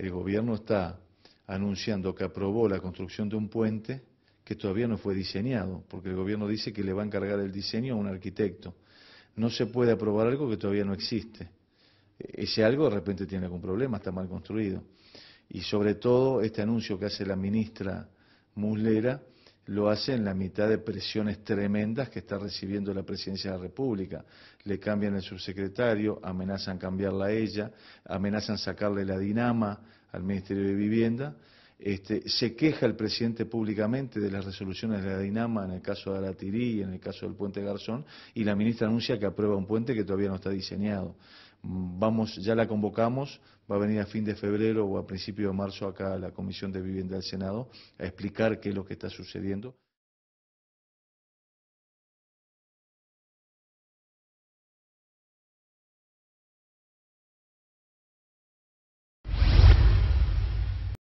el gobierno está anunciando que aprobó la construcción de un puente que todavía no fue diseñado, porque el gobierno dice que le va a encargar el diseño a un arquitecto. No se puede aprobar algo que todavía no existe. Ese algo de repente tiene algún problema, está mal construido. Y sobre todo este anuncio que hace la ministra Muslera, lo hace en la mitad de presiones tremendas que está recibiendo la presidencia de la República. Le cambian el subsecretario, amenazan cambiarla a ella, amenazan sacarle la dinama al Ministerio de Vivienda. Este, se queja el presidente públicamente de las resoluciones de la Dinama en el caso de Aratirí y en el caso del puente Garzón, y la ministra anuncia que aprueba un puente que todavía no está diseñado. Vamos, ya la convocamos, va a venir a fin de febrero o a principio de marzo acá a la Comisión de Vivienda del Senado a explicar qué es lo que está sucediendo.